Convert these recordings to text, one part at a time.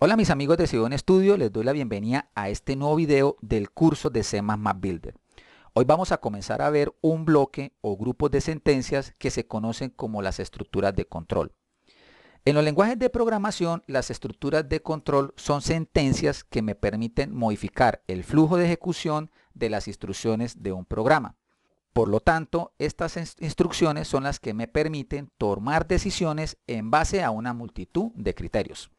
Hola mis amigos de Sibon Studio, les doy la bienvenida a este nuevo video del curso de C++ Builder. Hoy vamos a comenzar a ver un bloque o grupo de sentencias que se conocen como las estructuras de control. En los lenguajes de programación, las estructuras de control son sentencias que me permiten modificar el flujo de ejecución de las instrucciones de un programa. Por lo tanto, estas instrucciones son las que me permiten tomar decisiones en base a una multitud de criterios.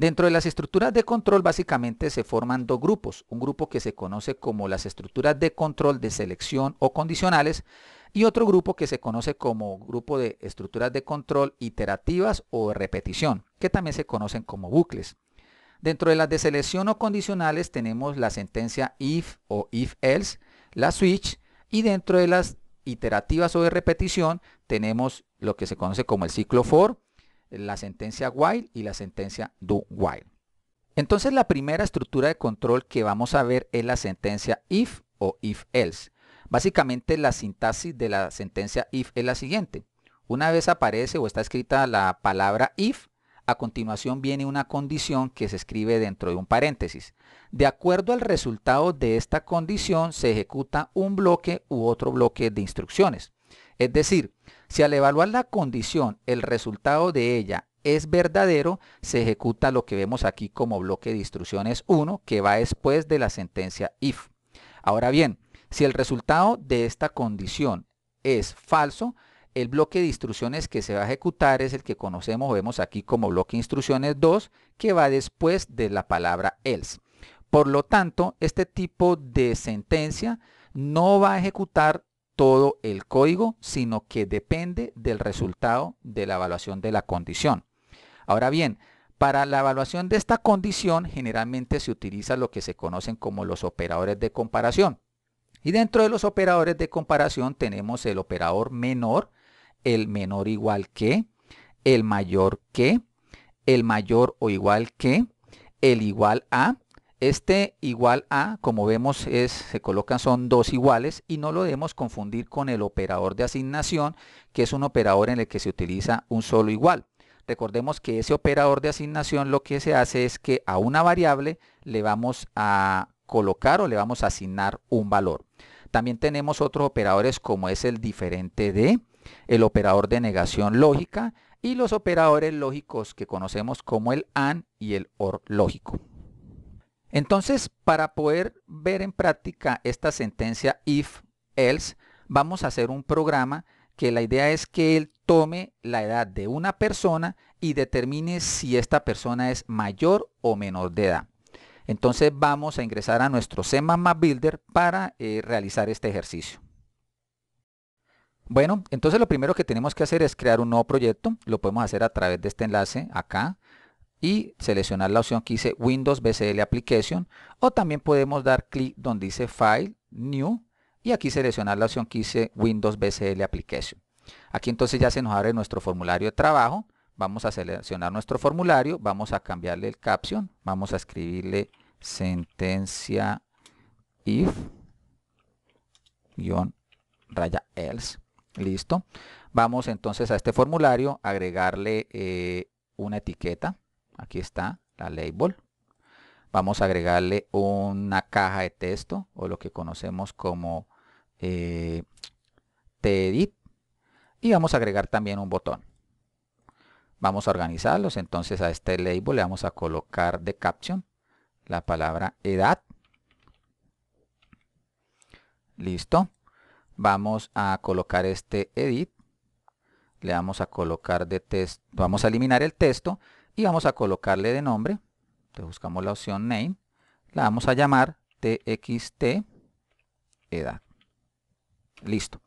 Dentro de las estructuras de control básicamente se forman dos grupos, un grupo que se conoce como las estructuras de control de selección o condicionales y otro grupo que se conoce como grupo de estructuras de control iterativas o de repetición, que también se conocen como bucles. Dentro de las de selección o condicionales tenemos la sentencia if o if else, la switch y dentro de las iterativas o de repetición tenemos lo que se conoce como el ciclo for, la sentencia while y la sentencia do while. Entonces la primera estructura de control que vamos a ver es la sentencia if o if else. Básicamente la sintaxis de la sentencia if es la siguiente. Una vez aparece o está escrita la palabra if, a continuación viene una condición que se escribe dentro de un paréntesis. De acuerdo al resultado de esta condición se ejecuta un bloque u otro bloque de instrucciones. Es decir, si al evaluar la condición el resultado de ella es verdadero, se ejecuta lo que vemos aquí como bloque de instrucciones 1 que va después de la sentencia if. Ahora bien, si el resultado de esta condición es falso, el bloque de instrucciones que se va a ejecutar es el que conocemos o vemos aquí como bloque de instrucciones 2 que va después de la palabra else. Por lo tanto, este tipo de sentencia no va a ejecutar todo el código, sino que depende del resultado de la evaluación de la condición. Ahora bien, para la evaluación de esta condición generalmente se utiliza lo que se conocen como los operadores de comparación. Y dentro de los operadores de comparación tenemos el operador menor, el menor igual que, el mayor que, el mayor o igual que, el igual a este igual a, como vemos, es, se colocan, son dos iguales y no lo debemos confundir con el operador de asignación, que es un operador en el que se utiliza un solo igual. Recordemos que ese operador de asignación lo que se hace es que a una variable le vamos a colocar o le vamos a asignar un valor. También tenemos otros operadores como es el diferente de, el operador de negación lógica y los operadores lógicos que conocemos como el AND y el OR lógico. Entonces, para poder ver en práctica esta sentencia if, else, vamos a hacer un programa que la idea es que él tome la edad de una persona y determine si esta persona es mayor o menor de edad. Entonces vamos a ingresar a nuestro CMAMA Builder para eh, realizar este ejercicio. Bueno, entonces lo primero que tenemos que hacer es crear un nuevo proyecto. Lo podemos hacer a través de este enlace acá y seleccionar la opción que dice Windows BCL Application o también podemos dar clic donde dice File, New y aquí seleccionar la opción que dice Windows BCL Application. Aquí entonces ya se nos abre nuestro formulario de trabajo. Vamos a seleccionar nuestro formulario, vamos a cambiarle el caption, vamos a escribirle sentencia if raya else. Listo. Vamos entonces a este formulario, agregarle eh, una etiqueta. Aquí está la label. Vamos a agregarle una caja de texto o lo que conocemos como eh, tedit. Y vamos a agregar también un botón. Vamos a organizarlos. Entonces a este label le vamos a colocar de caption la palabra edad. Listo. Vamos a colocar este edit. Le vamos a colocar de texto. Vamos a eliminar el texto y vamos a colocarle de nombre. Entonces buscamos la opción name, la vamos a llamar txt edad. Listo.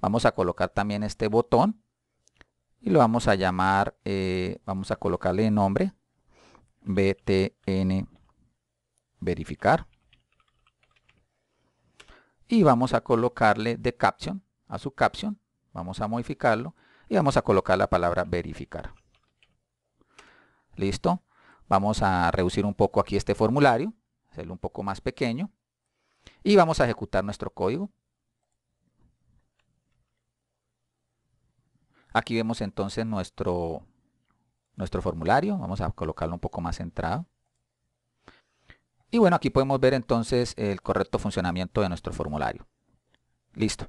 Vamos a colocar también este botón y lo vamos a llamar, eh, vamos a colocarle de nombre btn verificar. Y vamos a colocarle de caption a su caption, vamos a modificarlo y vamos a colocar la palabra verificar. ¿Listo? Vamos a reducir un poco aquí este formulario, hacerlo un poco más pequeño. Y vamos a ejecutar nuestro código. Aquí vemos entonces nuestro, nuestro formulario. Vamos a colocarlo un poco más centrado. Y bueno, aquí podemos ver entonces el correcto funcionamiento de nuestro formulario. Listo.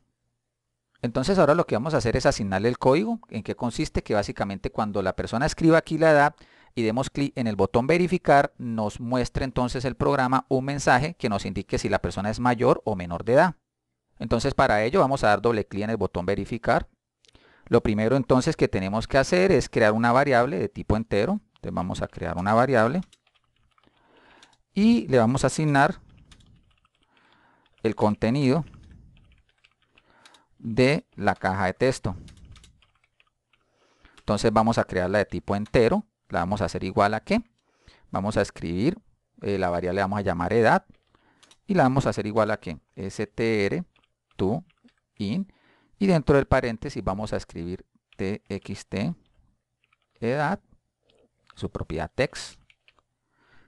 Entonces ahora lo que vamos a hacer es asignarle el código. ¿En qué consiste? Que básicamente cuando la persona escriba aquí la edad, y demos clic en el botón verificar, nos muestra entonces el programa un mensaje que nos indique si la persona es mayor o menor de edad. Entonces para ello vamos a dar doble clic en el botón verificar. Lo primero entonces que tenemos que hacer es crear una variable de tipo entero. Entonces vamos a crear una variable y le vamos a asignar el contenido de la caja de texto. Entonces vamos a crearla de tipo entero la vamos a hacer igual a que vamos a escribir eh, la variable la vamos a llamar edad y la vamos a hacer igual a que str to in y dentro del paréntesis vamos a escribir txt edad su propiedad text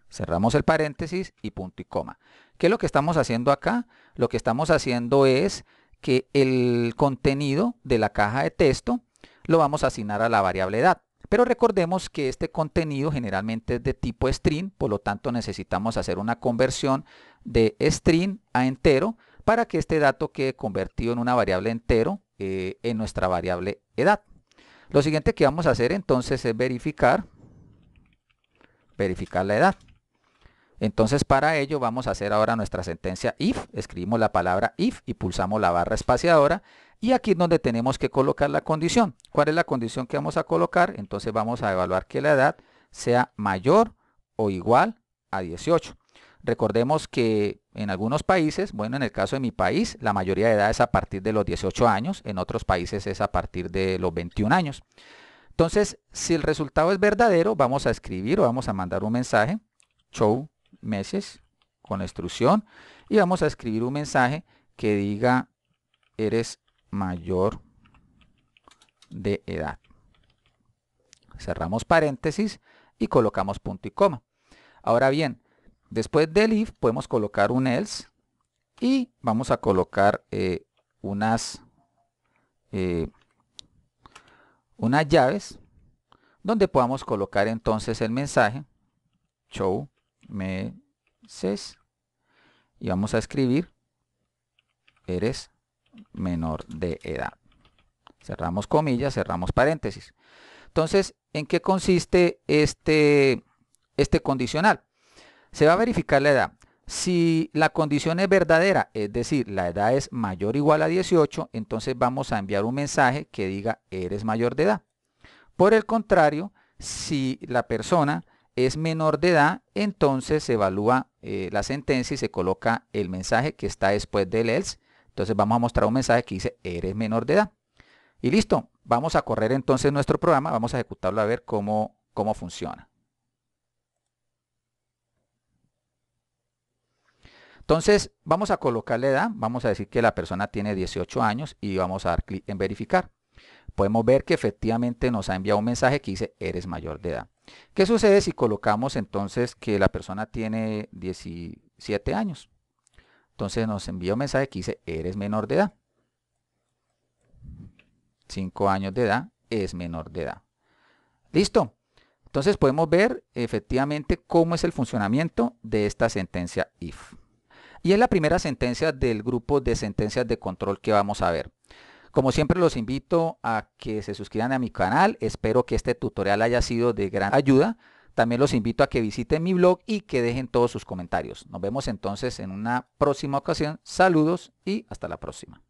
cerramos el paréntesis y punto y coma ¿qué es lo que estamos haciendo acá? lo que estamos haciendo es que el contenido de la caja de texto lo vamos a asignar a la variable edad pero recordemos que este contenido generalmente es de tipo string, por lo tanto necesitamos hacer una conversión de string a entero para que este dato quede convertido en una variable entero eh, en nuestra variable edad. Lo siguiente que vamos a hacer entonces es verificar, verificar la edad. Entonces para ello vamos a hacer ahora nuestra sentencia if, escribimos la palabra if y pulsamos la barra espaciadora y aquí es donde tenemos que colocar la condición. ¿Cuál es la condición que vamos a colocar? Entonces vamos a evaluar que la edad sea mayor o igual a 18. Recordemos que en algunos países, bueno, en el caso de mi país, la mayoría de edad es a partir de los 18 años, en otros países es a partir de los 21 años. Entonces, si el resultado es verdadero, vamos a escribir o vamos a mandar un mensaje, show meses con la instrucción, y vamos a escribir un mensaje que diga, eres mayor de edad. Cerramos paréntesis y colocamos punto y coma. Ahora bien, después del if podemos colocar un else y vamos a colocar eh, unas, eh, unas llaves donde podamos colocar entonces el mensaje show meses y vamos a escribir eres menor de edad. Cerramos comillas, cerramos paréntesis. Entonces, ¿en qué consiste este, este condicional? Se va a verificar la edad. Si la condición es verdadera, es decir, la edad es mayor o igual a 18, entonces vamos a enviar un mensaje que diga eres mayor de edad. Por el contrario, si la persona es menor de edad, entonces se evalúa eh, la sentencia y se coloca el mensaje que está después del else entonces vamos a mostrar un mensaje que dice, eres menor de edad. Y listo, vamos a correr entonces nuestro programa, vamos a ejecutarlo a ver cómo, cómo funciona. Entonces, vamos a colocar la edad, vamos a decir que la persona tiene 18 años y vamos a dar clic en verificar. Podemos ver que efectivamente nos ha enviado un mensaje que dice, eres mayor de edad. ¿Qué sucede si colocamos entonces que la persona tiene 17 años? Entonces nos envió un mensaje que dice, eres menor de edad. 5 años de edad es menor de edad. Listo. Entonces podemos ver efectivamente cómo es el funcionamiento de esta sentencia if. Y es la primera sentencia del grupo de sentencias de control que vamos a ver. Como siempre los invito a que se suscriban a mi canal. Espero que este tutorial haya sido de gran ayuda. También los invito a que visiten mi blog y que dejen todos sus comentarios. Nos vemos entonces en una próxima ocasión. Saludos y hasta la próxima.